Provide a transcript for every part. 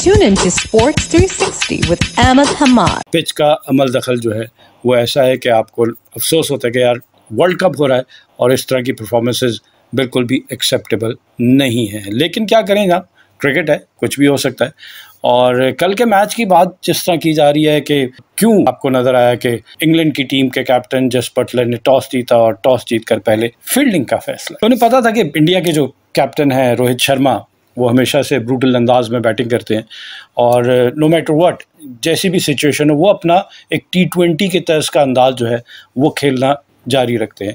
Tune in to Sports 360 with Ahmed Hamad. Pitch का अमल दखल जो है वो ऐसा है कि आपको अफसोस होता है कि यार वर्ल्ड कप हो रहा है और इस तरह की परफॉर्मेंसेज बिल्कुल भी एक्सेप्टेबल नहीं है लेकिन क्या करें जनाब क्रिकेट है कुछ भी हो सकता है और कल के मैच की बात जिस तरह की जा रही है कि क्यों आपको नजर आया कि इंग्लैंड की टीम के कैप्टन जस बटलर ने टॉस जीता और टॉस जीत कर पहले फील्डिंग का फैसला उन्हें पता था कि इंडिया के जो कैप्टन है रोहित शर्मा वो हमेशा से ब्रूटल अंदाज में बैटिंग करते हैं और नो मैटर व्हाट जैसी भी सिचुएशन हो वो अपना एक टी ट्वेंटी के तर्ज का अंदाज जो है वो खेलना जारी रखते हैं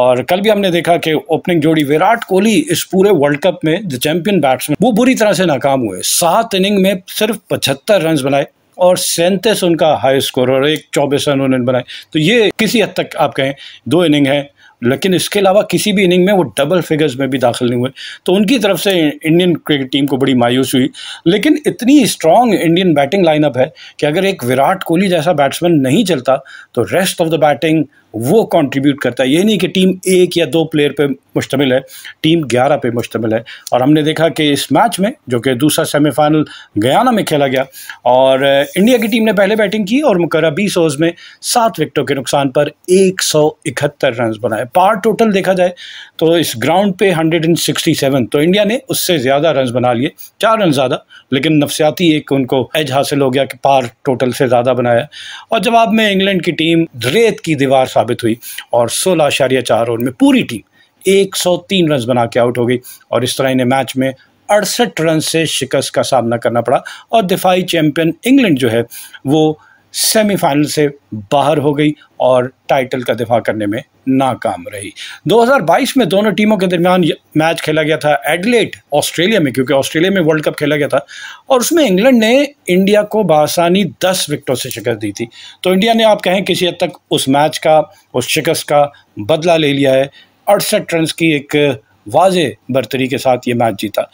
और कल भी हमने देखा कि ओपनिंग जोड़ी विराट कोहली इस पूरे वर्ल्ड कप में द चैंपियन बैट्समैन वो बुरी तरह से नाकाम हुए सात इनिंग में सिर्फ पचहत्तर रन बनाए और सैंतीस उनका हाई स्कोर और एक चौबीस रन उन्होंने बनाए तो ये किसी हद तक आप कहें दो इनिंग है लेकिन इसके अलावा किसी भी इनिंग में वो डबल फिगर्स में भी दाखिल नहीं हुए तो उनकी तरफ से इंडियन क्रिकेट टीम को बड़ी मायूस हुई लेकिन इतनी स्ट्रांग इंडियन बैटिंग लाइनअप है कि अगर एक विराट कोहली जैसा बैट्समैन नहीं चलता तो रेस्ट ऑफ द बैटिंग वो कंट्रीब्यूट करता है ये नहीं कि टीम एक या दो प्लेयर पे मुश्तमिल है टीम ग्यारह पे मुश्तमिल है और हमने देखा कि इस मैच में जो कि दूसरा सेमीफाइनल गयाना में खेला गया और इंडिया uh, की टीम ने पहले बैटिंग की और मुकर बीस ओवर्स में सात विकटों के नुकसान पर एक सौ इकहत्तर रन बनाए पार टोटल देखा जाए तो इस ग्राउंड पे हंड्रेड एंड सिक्सटी सेवन तो इंडिया ने उससे ज़्यादा रन बना लिए चार रन ज़्यादा लेकिन नफसियाती एक उनको एज हासिल हो गया कि पार टोटल से ज़्यादा बनाया और जवाब में इंग्लैंड की टीम रेत की दीवार साबित साबित हुई और सोलह आशारिया चार ओवर में पूरी टीम 103 रन बना के आउट हो गई और इस तरह इन्हें मैच में अड़सठ रन से शिकस्त का सामना करना पड़ा और दिफाई चैंपियन इंग्लैंड जो है वो सेमीफाइनल से बाहर हो गई और टाइटल का दिफा करने में नाकाम रही 2022 में दोनों टीमों के दरमियान मैच खेला गया था एडलेट ऑस्ट्रेलिया में क्योंकि ऑस्ट्रेलिया में वर्ल्ड कप खेला गया था और उसमें इंग्लैंड ने इंडिया को बासानी 10 विकटों से शिकस्त दी थी तो इंडिया ने आप कहें किसी हद तक उस मैच का उस शिकस्त का बदला ले लिया है अड़सठ रन की एक वाज बरतरी के साथ ये मैच जीता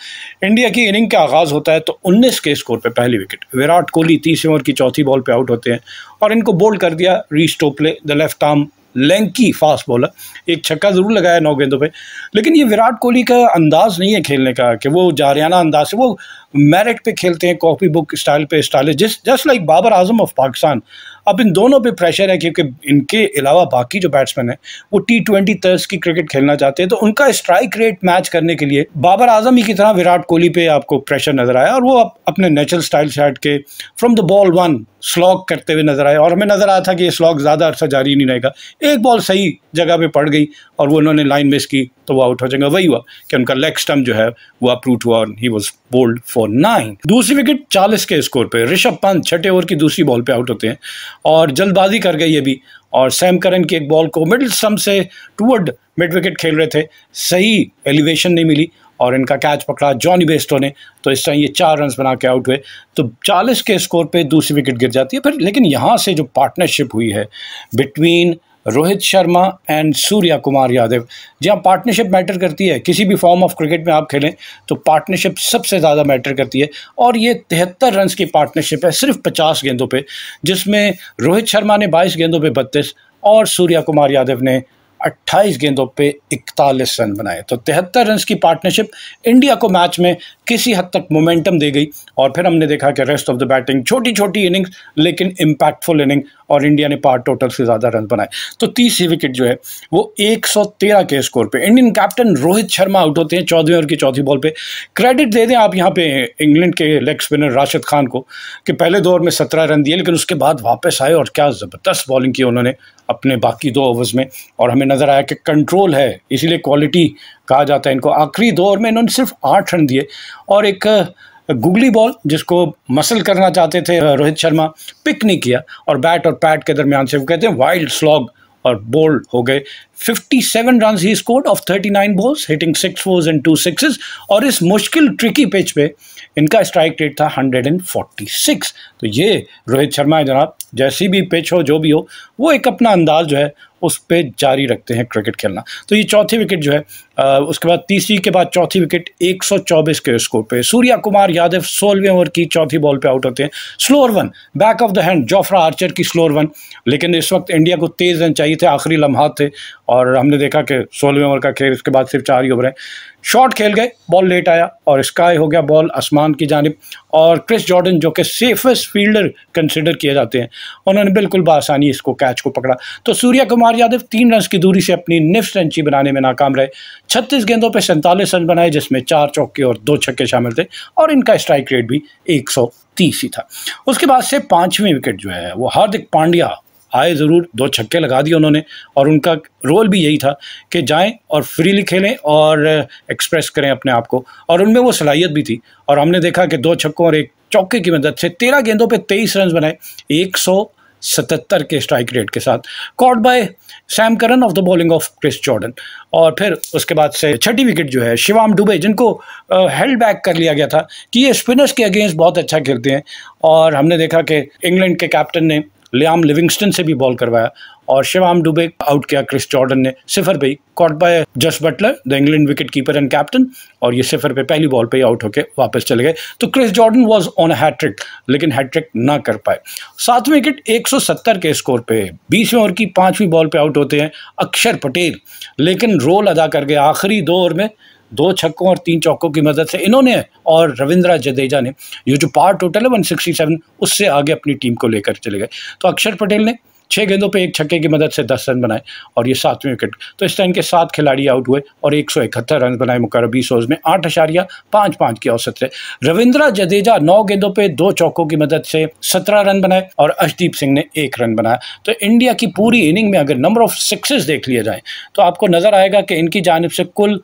इंडिया की इनिंग का आगाज़ होता है तो 19 के स्कोर पे पहली विकेट विराट कोहली तीसरे ओवर की चौथी बॉल पे आउट होते हैं और इनको बोल्ड कर दिया Reece Topley the left arm lanky fast bowler एक छक्का ज़रूर लगाया नौ गेंदों पे लेकिन ये विराट कोहली का अंदाज़ नहीं है खेलने का कि वो जारियाना अंदाज है वो मेरिट पे खेलते हैं कॉपी बुक स्टाइल पे स्टाइल जिस just like Babar Azam of Pakistan अब इन दोनों पे प्रेशर है क्योंकि इनके अलावा बाकी जो बैट्समैन है वो टी ट्वेंटी तर्ज की क्रिकेट खेलना चाहते हैं तो उनका स्ट्राइक रेट मैच करने के लिए बाबर आजम ही की तरह विराट कोहली पे आपको प्रेशर नज़र आया और वो अपने नेचुरल स्टाइल से हट के from the ball one slog करते हुए नज़र आए और हमें नज़र आया था कि ये स्लॉग ज़्यादा अरसा जारी नहीं रहेगा एक बॉल सही जगह पर पड़ गई और वो उन्होंने लाइन मिस की तो वो आउट हो जाएगा वही हुआ कि उनका लेग स्टम्प जो है वो अप्रूट हुआ और ही वॉज बोल्ड फॉर नाइन दूसरी विकेट चालीस के स्कोर पर ऋषभ पंत छठे ओवर की दूसरी बॉल पर आउट होते हैं और जल्दबाजी कर गई अभी और सैम करन की एक बॉल को मिडल सम से टूवर्ड मिड विकेट खेल रहे थे सही एलिवेशन नहीं मिली और इनका कैच पकड़ा जॉनी बेस्टो ने तो इस टाइम ये चार रन बना के आउट हुए तो 40 के स्कोर पे दूसरी विकेट गिर जाती है फिर लेकिन यहाँ से जो पार्टनरशिप हुई है बिटवीन रोहित शर्मा एंड सूर्या कुमार यादव जी हाँ पार्टनरशिप मैटर करती है किसी भी फॉर्म ऑफ क्रिकेट में आप खेलें तो पार्टनरशिप सबसे ज़्यादा मैटर करती है और ये तिहत्तर रन की पार्टनरशिप है सिर्फ पचास गेंदों पे जिसमें रोहित शर्मा ने बाईस गेंदों पे बत्तीस और सूर्या कुमार यादव ने 28 गेंदों पे 41 रन बनाए तो 73 रन की पार्टनरशिप इंडिया को मैच में किसी हद तक मोमेंटम दे गई और फिर हमने देखा कि रेस्ट ऑफ द बैटिंग छोटी छोटी इनिंग्स लेकिन इम्पैक्टफुल इनिंग और इंडिया ने पार टोटल से ज़्यादा रन बनाए तो तीसरी विकेट जो है वो 113 के स्कोर पे Indian captain Rohit Sharma out होते हैं चौदहवें ओवर की चौथी बॉल पे क्रेडिट दे दें आप यहाँ पे इंग्लैंड के लेग स्पिनर राशिद खान को कि पहले दौर में सत्रह रन दिए लेकिन उसके बाद वापस आए और क्या ज़बरदस्त बॉलिंग की उन्होंने अपने बाकी दो ओवर्स में और हमें नज़र आया कि कंट्रोल है इसीलिए क्वालिटी कहा जाता है इनको आखिरी दो ओवर में इन्होंने सिर्फ आठ रन दिए और एक uh, गुगली बॉल जिसको मसल करना चाहते थे uh, रोहित शर्मा पिक नहीं किया और बैट और पैट के दरमियान से वो कहते हैं वाइल्ड स्लॉग और बोल्ड हो गए 57 रन ही scored of 39 balls hitting six fours and two sixes और इस मुश्किल ट्रिकी पिच पे इनका स्ट्राइक रेट था 146 तो ये रोहित शर्मा है जनाब जैसी भी पिच हो जो भी हो वो एक अपना अंदाज जो है उस पर जारी रखते हैं क्रिकेट खेलना तो ये चौथी विकेट जो है आ, उसके बाद तीसरी के बाद चौथी विकेट 124 के स्कोर पे सूर्या कुमार यादव सोलहवें ओवर की चौथी बॉल पे आउट होते हैं slower one back of the hand Jofra Archer की स्लोअर वन लेकिन इस वक्त इंडिया को तेज़ रन चाहिए थे आखिरी लम्हात थे और हमने देखा कि सोलहवें ओवर का खेल उसके बाद सिर्फ चार ही ओवर हैं शॉट खेल गए बॉल लेट आया और स्काई हो गया बॉल आसमान की जानब और क्रिस जॉर्डन जो कि सेफेस्ट फील्डर कंसिडर किए जाते हैं उन्होंने बिल्कुल बसानी इसको कैच को पकड़ा तो सूर्य कुमार यादव तीन रन की दूरी से अपनी निफ्ट सेंचुरी बनाने में नाकाम रहे छत्तीस गेंदों पर सैंतालीस रन बनाए जिसमें चार चौके और दो छक्के शामिल थे और इनका स्ट्राइक रेट भी एक ही था उसके बाद से पाँचवीं विकेट जो है वो हार्दिक पांड्या आए ज़रूर दो छक्के लगा दिए उन्होंने और उनका रोल भी यही था कि जाएं और फ्रीली खेलें और एक्सप्रेस करें अपने आप को और उनमें वो सलाहियत भी थी और हमने देखा कि दो छक्कों और एक चौके की मदद से तेरह गेंदों पे तेईस रन बनाए एक सौ सतहत्तर के स्ट्राइक रेट के साथ caught by Sam Curran off the bowling of Chris Jordan और फिर उसके बाद से छठी विकेट जो है शिवाम डुबे जिनको हेल्ड बैक कर लिया गया था कि ये स्पिनर्स के अगेंस्ट बहुत अच्छा खेलते हैं और हमने देखा कि इंग्लैंड के कैप्टन ने लियाम लिविंगस्टन से भी बॉल करवाया और शिवाम डुबे आउट किया क्रिस जॉर्डन ने सिफर पे ही caught by Jos Buttler the England wicket keeper and captain और ये सिफर पे पहली बॉल पे ही आउट होकर वापस चले गए तो Chris Jordan was on hattrick लेकिन हैट्रिक ना कर पाए सात विकेट 170 के स्कोर पे बीसवें ओवर की पांचवीं बॉल पे आउट होते हैं अक्षर पटेल लेकिन रोल अदा कर गए आखिरी दो ओवर में दो छक्कों और तीन चौकों की मदद से इन्होंने और रविंद्र जडेजा ने ये जो पार टोटल है वन सिक्सटी सेवन उससे आगे अपनी टीम को लेकर चले गए तो अक्षर पटेल ने छः गेंदों पे एक छक्के की मदद से दस रन बनाए और ये सातवें विकेट तो इस टाइम के सात खिलाड़ी आउट हुए और एक सौ इकहत्तर रन बनाए बीस ओवर में आठ अशारिया पाँच पाँच की औसत से रविंद्रा जडेजा नौ गेंदों पे दो चौकों की मदद से सत्रह रन बनाए और अशदीप सिंह ने एक रन बनाया तो इंडिया की पूरी इनिंग में अगर नंबर ऑफ सिक्सेस देख लिए जाए तो आपको नजर आएगा कि इनकी जानब से कुल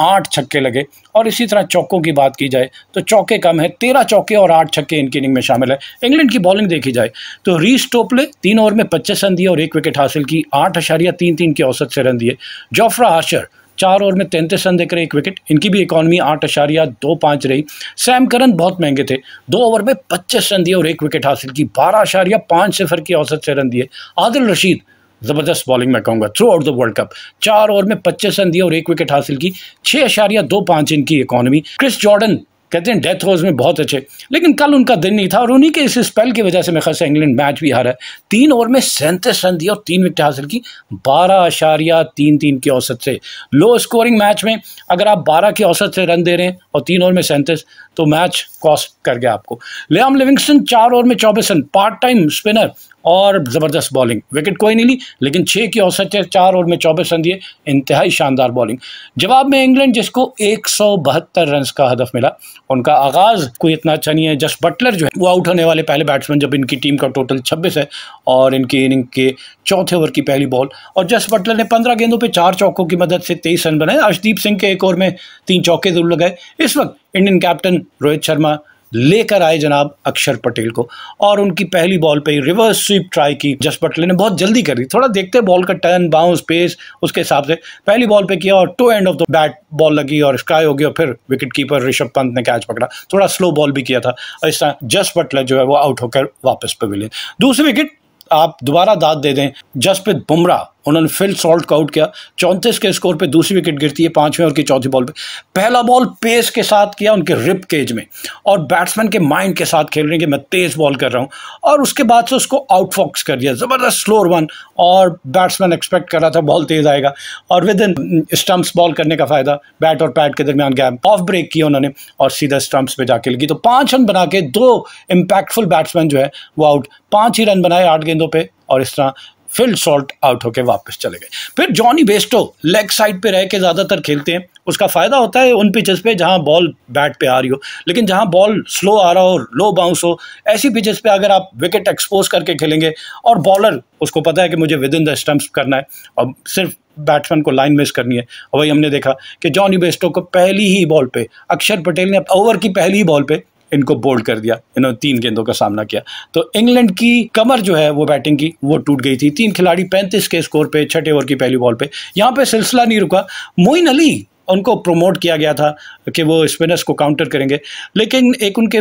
आठ छक्के लगे और इसी तरह चौकों की बात की जाए तो चौके कम है तेरह चौके और आठ छक्के इनकी इनिंग में शामिल है इंग्लैंड की बॉलिंग देखी जाए तो रीस टोपले तीन ओवर में पच्चीस रन दिए और एक विकेट हासिल की आठ अशारिया तीन तीन के औसत से रन दिए जोफ्रा आशर चार ओवर में तैंतीस रन देकर एक विकेट इनकी भी इकॉनमी आठ अशारिया दो पाँच रही सैम करन बहुत महंगे थे दो ओवर में पच्चीस रन दिए और एक विकेट हासिल की बारह अशारिया पाँच सिफर की औसत से रन दिए आदिल रशीद ज़बरदस्त बॉलिंग मैं कहूँगा throughout the world cup चार ओवर में पच्चीस रन दिया और एक विकेट हासिल की छः अशारिया दो पाँच इनकी इकोनॉमी क्रिस जॉर्डन कहते हैं डेथ ओवर्स में बहुत अच्छे लेकिन कल उनका दिन नहीं था और उन्हीं के इस स्पेल की वजह से मेरे ख्याल से इंग्लैंड मैच भी हारा है तीन ओवर में सैंतीस रन दिया और तीन विकेट हासिल की बारह अशारिया तीन तीन की औसत से लो स्कोरिंग मैच में अगर आप बारह की औसत से रन दे रहे हैं और तीन ओवर में सैंतीस तो मैच कॉस्ट कर गया आपको लियाम लिविंगस्टन चार ओवर में चौबीस रन पार्ट टाइम स्पिनर और ज़बरदस्त बॉलिंग विकेट कोई नहीं ली लेकिन छः की औसत है चार ओवर में चौबीस रन दिए इंतहाई शानदार बॉलिंग जवाब में इंग्लैंड जिसको एक सौ बहत्तर रन का हदफ मिला उनका आगाज़ कोई इतना अच्छा नहीं है जस्ट बटलर जो है वो आउट होने वाले पहले बैट्समैन जब इनकी टीम का टोटल छब्बीस है और इनकी इनिंग के चौथे ओवर की पहली बॉल और जस बटलर ने पंद्रह गेंदों पर चार चौकों की मदद से तेईस रन बनाए अर्शदीप सिंह के एक ओवर में तीन चौके जरूर लगाए इस वक्त इंडियन कैप्टन रोहित शर्मा लेकर आए जनाब अक्षर पटेल को और उनकी पहली बॉल पे रिवर्स स्वीप ट्राई की जस बटले ने बहुत जल्दी करी थोड़ा देखते बॉल का टर्न बाउंस पेस उसके हिसाब से पहली बॉल पे किया और toe end of the bat ball लगी और स्ट्राई हो गई और फिर विकेट कीपर ऋषभ पंत ने कैच पकड़ा थोड़ा स्लो बॉल भी किया था और इस तरह जस बटलर जो है वो आउट होकर वापस मिले दूसरी विकेट आप दोबारा दाद दे दें जसप्रीत बुमराह उन्होंने फिल सॉल्ट को आउट किया चौंतीस के स्कोर पे दूसरी विकेट गिरती है पांचवें और की चौथी बॉल पे पहला बॉल पेस के साथ किया उनके रिप केज में और बैट्समैन के माइंड के साथ खेल रहे हैं कि मैं तेज़ बॉल कर रहा हूँ और उसके बाद से उसको आउटफॉक्स कर दिया ज़बरदस्त स्लोर वन और बैट्समैन एक्सपेक्ट कर रहा था बॉल तेज़ आएगा और विद इन स्टम्प्स बॉल करने का फ़ायदा बैट और पैट के दरमियान गैप ऑफ ब्रेक किया उन्होंने और सीधा स्टम्प्स पर जाके लगी तो पाँच रन बना के दो इम्पैक्टफुल बैट्समैन जो है वो आउट पाँच ही रन बनाए आठ गेंदों पर और इस तरह फिल सॉल्ट आउट होकर वापस चले गए फिर जॉनी बेस्टो लेग साइड पे रह के ज़्यादातर खेलते हैं उसका फ़ायदा होता है उन पिचेस पे जहाँ बॉल बैट पे आ रही हो लेकिन जहाँ बॉल स्लो आ रहा हो लो बाउंस हो ऐसी पिचेस पे अगर आप विकेट एक्सपोज करके खेलेंगे और बॉलर उसको पता है कि मुझे विद इन द स्टम्प्स करना है और सिर्फ बैट्समैन को लाइन मिस करनी है और वही हमने देखा कि जॉनी बेस्टो को पहली ही बॉल पे अक्षर पटेल ने ओवर की पहली ही बॉल पे इनको बोल्ड कर दिया इन्होंने तीन गेंदों का सामना किया तो इंग्लैंड की कमर जो है वो बैटिंग की वो टूट गई थी तीन खिलाड़ी पैंतीस के स्कोर पे छठे ओवर की पहली बॉल पे यहाँ पे सिलसिला नहीं रुका मोइन अली उनको प्रमोट किया गया था कि वो स्पिनर्स को काउंटर करेंगे लेकिन एक उनके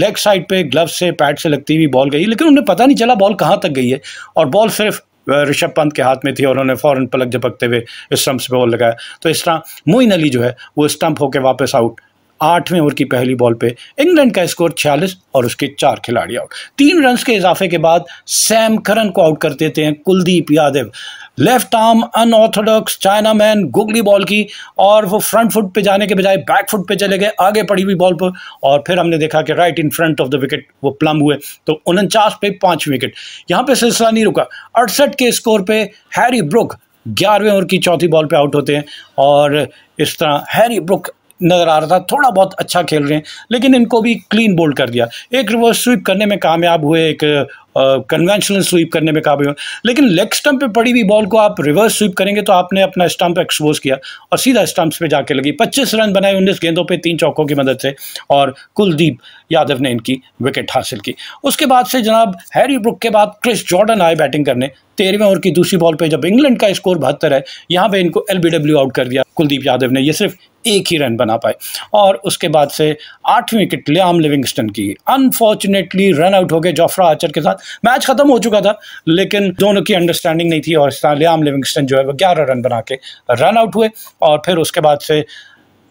लेग साइड पे ग्लव से पैड से लगती हुई बॉल गई लेकिन उन्हें पता नहीं चला बॉल कहाँ तक गई है और बॉल सिर्फ ऋषभ पंत के हाथ में थी और उन्होंने फ़ौरन पलक झपकते हुए स्टम्प्स पे बॉल लगाया तो इस तरह मोइन अली जो है वो स्टम्प होकर वापस आउट आठवें ओवर की पहली बॉल पे इंग्लैंड का स्कोर 46 और उसके चार खिलाड़ी आउट तीन रन के इजाफे के बाद सैम करन को आउट कर देते हैं Kuldeep Yadav left arm unorthodox chinaman googly ball की और वो फ्रंट फुट पे जाने के बजाय बैक फुट पे चले गए आगे पड़ी हुई बॉल पर और फिर हमने देखा कि right in front of the wicket वो प्लम हुए तो उनचास पे पाँच विकेट यहाँ पे सिलसिला नहीं रुका अड़सठ के स्कोर पे हैरी ब्रुक ग्यारहवें ओवर की चौथी बॉल पे आउट होते हैं और इस तरह हैरी ब्रुक नज़र आ रहा था थोड़ा बहुत अच्छा खेल रहे हैं लेकिन इनको भी क्लीन बोल्ड कर दिया एक रिवर्स स्वीप करने में कामयाब हुए एक कन्वेंशनल स्वीप करने में काबिल हो लेकिन लेग स्टम्प पे पड़ी हुई बॉल को आप रिवर्स स्वीप करेंगे तो आपने अपना स्टम्प एक्सपोज किया और सीधा स्टम्प्स पे जाके लगी 25 रन बनाए 19 गेंदों पे तीन चौकों की मदद से और कुलदीप यादव ने इनकी विकेट हासिल की उसके बाद से जनाब हैरी ब्रुक के बाद क्रिस जॉर्डन आए बैटिंग करने तेरहवें ओवर की दूसरी बॉल पर जब इंग्लैंड का स्कोर बहत्तर है यहाँ पर इनको एल आउट कर दिया कुलदीप यादव ने ये सिर्फ एक ही रन बना पाए और उसके बाद से आठवीं विकेट लियाम लिविंगस्टन की अनफॉर्चुनेटली रन आउट हो गए जोफ्रा आचर के साथ मैच खत्म हो चुका था लेकिन दोनों की अंडरस्टैंडिंग नहीं थी और लियाम लिविंगस्टन जो है वो ग्यारह रन बना के रन आउट हुए और फिर उसके बाद से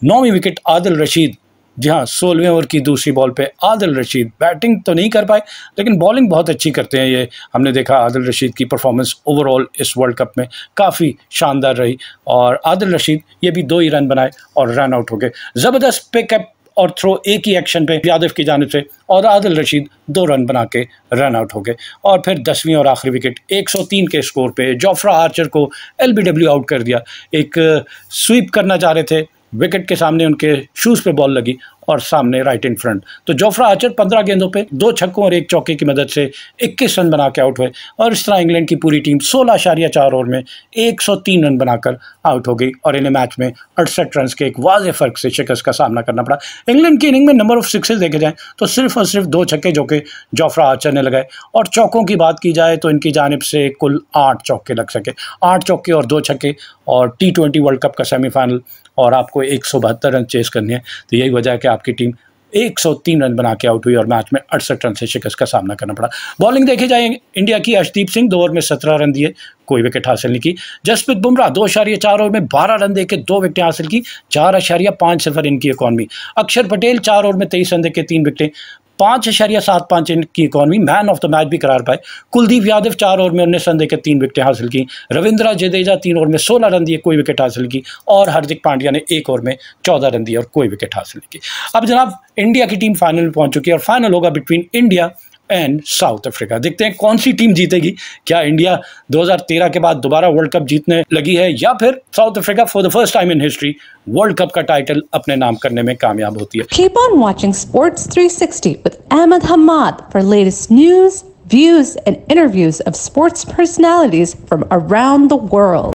नौवीं विकेट आदिल रशीद जी हाँ सोलहवें ओवर की दूसरी बॉल पे आदिल रशीद बैटिंग तो नहीं कर पाए लेकिन बॉलिंग बहुत अच्छी करते हैं ये हमने देखा आदिल रशीद की परफॉर्मेंस ओवरऑल इस वर्ल्ड कप में काफ़ी शानदार रही और आदिल रशीद ये भी दो ही रन बनाए और रन आउट हो गए ज़बरदस्त पिकअप और थ्रो एक ही एक्शन पे यादव की जानब से और आदिल रशीद दो रन बना के रन आउट हो गए और फिर दसवीं और आखिरी विकेट 103 के स्कोर पे जोफ्रा आर्चर को एल आउट कर दिया एक स्वीप करना चाह रहे थे विकेट के सामने उनके शूज़ पे बॉल लगी और सामने राइट इन फ्रंट तो जोफ्रा आचर पंद्रह गेंदों पे दो छक्कों और एक चौके की मदद से इक्कीस रन बना के आउट हुए और इस तरह इंग्लैंड की पूरी टीम सोलह अशारिया चार ओवर में एक सौ तीन रन बनाकर आउट हो गई और इन्हें मैच में अड़सठ रन के एक वाजे फर्क से शिकस्त का सामना करना पड़ा इंग्लैंड की इनिंग में नंबर ऑफ सिक्सेज देखे जाएँ तो सिर्फ और सिर्फ दो छक्के जो कि जोफ्रा आर्चर ने लगाए और चौकों की बात की जाए तो इनकी जानब से कुल आठ चौके लग सके आठ चौके और दो छक्के और टी ट्वेंटी वर्ल्ड कप का सेमीफाइनल और आपको एक सौ बहत्तर रन चेस करनी है तो यही वजह है कि आपकी टीम 103 रन बना के आउट हुई और मैच में अड़सठ रन से शिकस्त का सामना करना पड़ा बॉलिंग देखे जाए इंडिया की अर्शदीप सिंह दो ओवर में सत्रह रन दिए कोई विकेट हासिल नहीं की जसप्रीत बुमराह दो अशारिया चार ओवर में बारह रन देकर दो विकेटें हासिल की चार अशारिया पाँच सफर इनकी इकॉनमी अक्षर पटेल चार ओवर में तेईस रन देकर तीन विकेटें पाँच अशारिया सात पाँच की economy man of the match भी करार पाए कुलदीप यादव चार ओवर में उन्नीस रन देकर तीन विकेटें हासिल की रविंद्रा जडेजा तीन ओवर में सोलह रन दिए कोई विकेट हासिल की और हार्दिक पांड्या ने एक ओवर में चौदह रन दिए और कोई विकेट हासिल की अब जनाब इंडिया की टीम फाइनल में पहुंच चुकी है और फाइनल होगा between India and South Africa देखते हैं कौन सी टीम जीतेगी क्या इंडिया 2013 के बाद दोबारा वर्ल्ड कप जीतने लगी है या फिर South Africa for the first time in history world cup का टाइटल अपने नाम करने में कामयाब होती है keep on watching sports 360 with Ahmed Hamad for latest news views and interviews of sports personalities from around the world